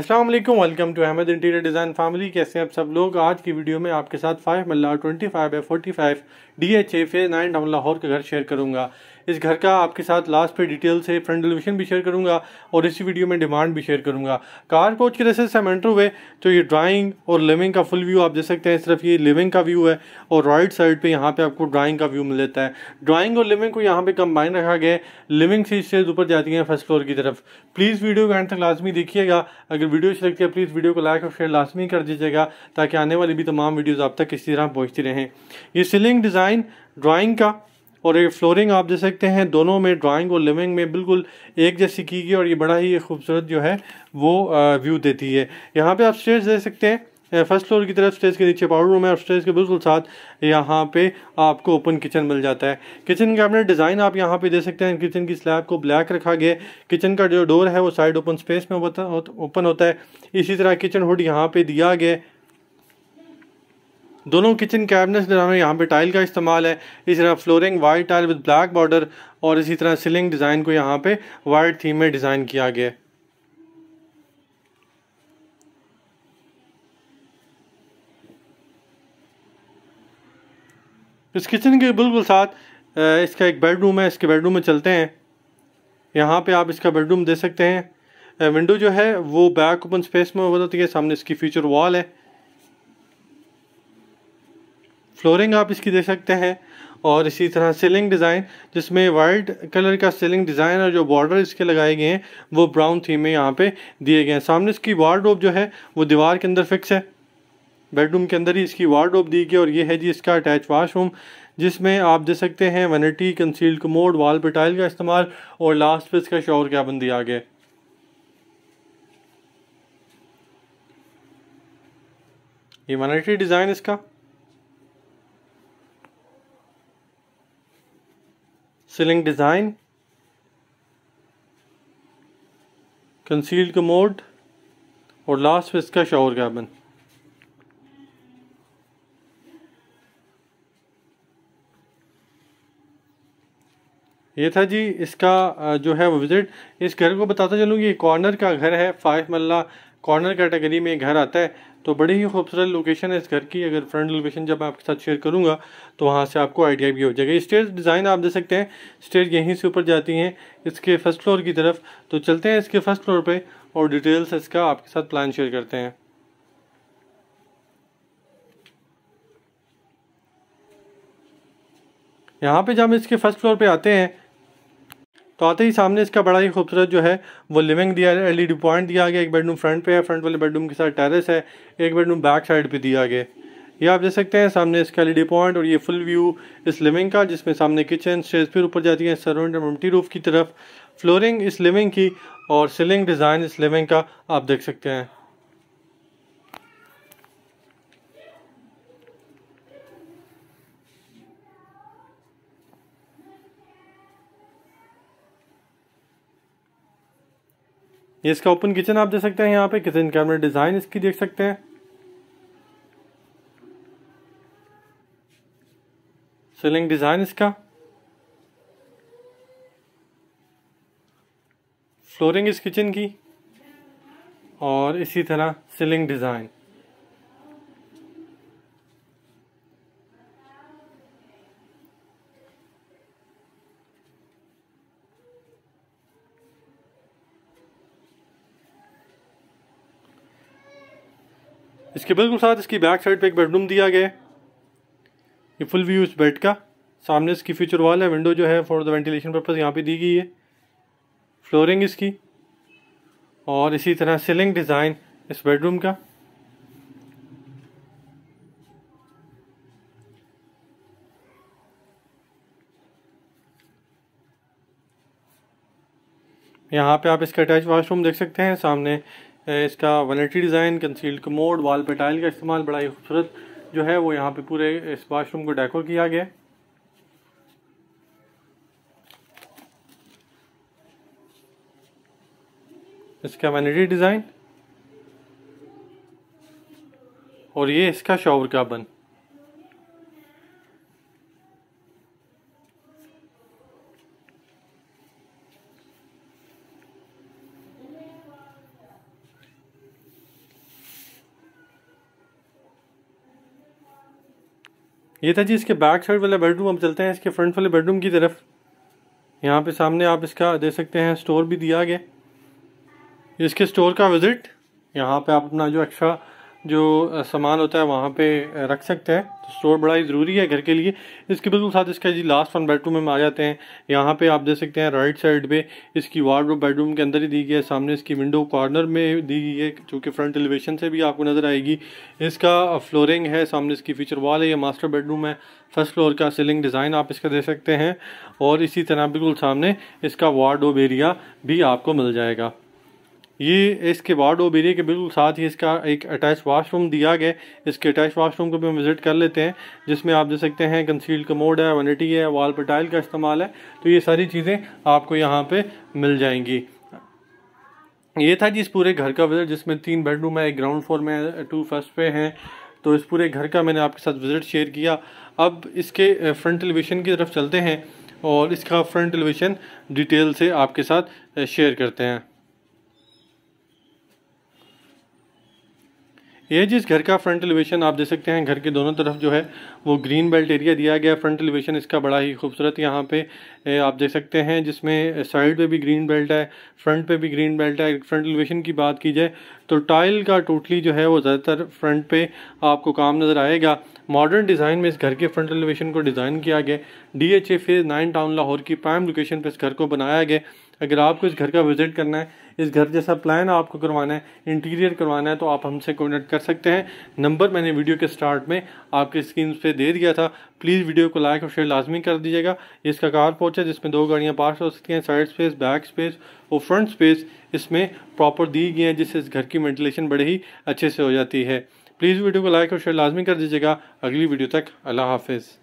अस्सलाम वालेकुम welcome to Ahmad interior design family कैसे हैं आप सब लोग आज की वीडियो में आपके साथ फाइव मल्ला twenty five by forty five D H A phase nine down Lahore का घर शेयर करूंगा इस घर का आपके साथ लास्ट पे डिटेल से फ्रंट एलिवेशन भी शेयर करूँगा और इसी वीडियो में डिमांड भी शेयर करूँगा कार कोच के जैसे से हम एंटर हुए तो ये ड्राइंग और लिविंग का फुल व्यू आप देख सकते हैं इस तरफ ये लिविंग का व्यू है और राइट साइड पर यहाँ पर आपको ड्राइंग का व्यू मिल जाता है ड्राइंग और लिविंग को यहाँ पर कम्बाइन रखा गया लिविंग लिविंग से ऊपर जाती है फर्स्ट फ्लोर की तरफ प्लीज़ वीडियो को एंड तक लाजमी देखिएगा अगर वीडियो अच्छी लगती है प्लीज़ वीडियो को लाइक और शेयर लाजमी कर दीजिएगा ताकि आने वाली भी तमाम वीडियोज़ आप तक इसी तरह पहुँचती रहें ये सीलिंग डिज़ाइन ड्राइंग का और ये फ्लोरिंग आप देख सकते हैं दोनों में ड्राइंग और लिविंग में बिल्कुल एक जैसी की गई और ये बड़ा ही खूबसूरत जो है वो व्यू देती है यहाँ पे आप स्टेज देख सकते हैं फर्स्ट फ्लोर की तरफ स्टेज के नीचे पावर रूम है और स्टेज के बिल्कुल साथ यहाँ पे आपको ओपन किचन मिल जाता है किचन कैबिनेट डिज़ाइन आप यहाँ पे दे सकते हैं किचन की स्लैब को ब्लैक रखा गया किचन का जो डोर है वो साइड ओपन स्पेस में ओपन होता है इसी तरह किचन हुड यहाँ पे दिया गया दोनों किचन कैबिनेट्स अलावा यहाँ पे टाइल का इस्तेमाल है इस तरह flooring white tile with black border और इसी तरह सीलिंग डिज़ाइन को यहाँ पे वाइट थीम में डिज़ाइन किया गया है इस किचन के बिल्कुल साथ इसका एक बेडरूम है इसके बेडरूम में चलते हैं यहाँ पे आप इसका बेडरूम दे सकते हैं विंडो जो है वो बैक ओपन स्पेस में हो जाती है सामने इसकी फीचर वॉल है फ्लोरिंग आप इसकी दे सकते हैं और इसी तरह सीलिंग डिज़ाइन जिसमें वाइट कलर का सीलिंग डिज़ाइन और जो बॉर्डर इसके लगाए गए हैं वो ब्राउन थीम में यहाँ पे दिए गए हैं सामने इसकी वार्ड जो है वो दीवार के अंदर फिक्स है बेडरूम के अंदर ही इसकी वार्ड दी गई और ये है जी इसका अटैच वाशरूम जिसमें आप दे सकते हैं वनिटी कंसील्ड कमोड वाल पे टाइल का इस्तेमाल और लास्ट पे इसका शॉवर कैबन दिया गया ये वनिटी डिज़ाइन इसका सीलिंग डिजाइन कंसील्ड कमोड और लास्ट में इसका शॉवर कैबिन ये था जी इसका जो है वो विज़िट इस घर को बताता चलूँगी कॉर्नर का घर है फाइव मल्ला कॉर्नर कैटेगरी में घर आता है तो बड़ी ही खूबसूरत लोकेशन है इस घर की अगर फ्रंट लोकेशन जब मैं आपके साथ शेयर करूँगा तो वहाँ से आपको आइडिया भी हो जाएगा स्टेज डिज़ाइन आप देख सकते हैं स्टेज यहीं से ऊपर जाती हैं इसके फर्स्ट फ्लोर की तरफ तो चलते हैं इसके फर्स्ट फ्लोर पर और डिटेल्स इसका आपके साथ प्लान शेयर करते हैं यहाँ पे जब हम इसके फर्स्ट फ्लोर पे आते हैं तो आते ही सामने इसका बड़ा ही खूबसूरत जो है वो लिविंग दिया एल ई पॉइंट दिया गया एक बेडरूम फ्रंट पे है फ्रंट वाले बेडरूम के साथ टेरेस है एक बेडरूम बैक साइड पे दिया गया ये आप देख सकते हैं सामने इसका एलईडी पॉइंट और ये फुल व्यू इस लिविंग का जिसमें सामने किचन स्टेज फिर ऊपर जाती है सराउंड ममटी रूफ की तरफ फ्लोरिंग इस लिविंग की और सीलिंग डिज़ाइन इस लिविंग का आप देख सकते हैं ये इसका ओपन किचन आप देख सकते हैं यहाँ पे किचन कैबिनेट डिज़ाइन इसकी देख सकते हैं सीलिंग डिज़ाइन इसका फ्लोरिंग इस किचन की और इसी तरह सीलिंग डिज़ाइन इसके बिल्कुल साथ इसकी बैक साइड पे एक बेडरूम दिया गया है ये फुल व्यू इस बेड का सामने इसकी फ्यूचर वॉल है विंडो जो है फॉर द वेंटिलेशन पर्पज़ यहाँ पे दी गई है फ्लोरिंग इसकी और इसी तरह सीलिंग डिज़ाइन इस बेडरूम का यहाँ पे आप इसका अटैच वाशरूम देख सकते हैं सामने इसका वनटी डिज़ाइन कंसील्ड कमोड वाल पे टाइल का इस्तेमाल बड़ा ही खूबसूरत जो है वो यहाँ पे पूरे इस वाशरूम को डेकोर किया गया इसका वनटी डिज़ाइन और ये इसका शॉवर का बन ये था जी इसके बैक साइड वाला बेडरूम अब चलते हैं इसके फ्रंट वाले बेडरूम की तरफ यहाँ पे सामने आप इसका दे सकते हैं स्टोर भी दिया गया इसके स्टोर का विज़िट यहाँ पे आप अपना जो एक्स्ट्रा जो सामान होता है वहाँ पे रख सकते हैं तो स्टोर बड़ा ही ज़रूरी है घर के लिए इसके बिल्कुल साथ इसका जी लास्ट वन बेडरूम में आ जाते हैं यहाँ पे आप देख सकते हैं राइट साइड पे इसकी वार्ड बेडरूम के अंदर ही दी गई है सामने इसकी विंडो कॉर्नर में दी गई है जो कि फ्रंट एलिवेशन से भी आपको नज़र आएगी इसका फ्लोरिंग है सामने इसकी फीचर वॉल है यह मास्टर बेडरूम है फर्स्ट फ्लोर का सीलिंग डिज़ाइन आप इसका दे सकते हैं और इसी तरह बिल्कुल सामने इसका वार्ड एरिया भी आपको मिल जाएगा ये इसके वार्ड ओबेरिया के बिल्कुल साथ ही इसका एक अटैच वाशरूम दिया गया इसके अटैच वाशरूम को भी हम विज़िट कर लेते हैं जिसमें आप देख सकते हैं कंसील्ड कमोड है वनिटी है वाल पर टाइल का इस्तेमाल है तो ये सारी चीज़ें आपको यहाँ पर मिल जाएंगी ये था जी इस पूरे घर का विज़िट जिसमें तीन बेडरूम है एक ग्राउंड फ्लोर में है टू फर्स्ट पे हैं तो इस पूरे घर का मैंने आपके साथ विज़िट शेयर किया अब इसके फ्रंट एलिवेशन की तरफ चलते हैं और इसका फ्रंट एलिवेशन डिटेल से आपके साथ शेयर करते हैं ये जिस घर का फ्रंट एलिवेशन आप देख सकते हैं घर के दोनों तरफ जो है वो ग्रीन बेल्ट एरिया दिया गया फ्रंट एलिवेशन इसका बड़ा ही खूबसूरत यहाँ पे आप देख सकते हैं जिसमें साइड पे भी ग्रीन बेल्ट है फ्रंट पे भी ग्रीन बेल्ट है फ्रंट एलिवेशन की बात की जाए तो टाइल का टोटली जो है वो ज़्यादातर फ्रंट पे आपको काम नज़र आएगा मॉडर्न डिज़ाइन में इस घर के फ्रंट एलिवेशन को डिज़ाइन किया गया D H A phase nine town Lahore की प्राइम लोकेशन पर इस घर को बनाया गया अगर आपको इस घर का विज़िट करना है इस घर जैसा प्लान आपको करवाना है इंटीरियर करवाना है तो आप हमसे कॉन्टेक्ट कर सकते हैं नंबर मैंने वीडियो के स्टार्ट में आपके स्क्रीन पे दे दिया था प्लीज़ वीडियो को लाइक और शेयर लाजमी कर दीजिएगा इसका कार पोच है जिसमें दो गाड़ियाँ पास हो सकती हैं साइड स्पेस बैक स्पेस और फ्रंट स्पेस इसमें प्रॉपर दी गई है जिससे इस घर की वेंटिलेशन बड़े ही अच्छे से हो जाती है प्लीज़ वीडियो को लाइक और शेयर लाजमी कर दीजिएगा अगली वीडियो तक अल्लाह हाफिज़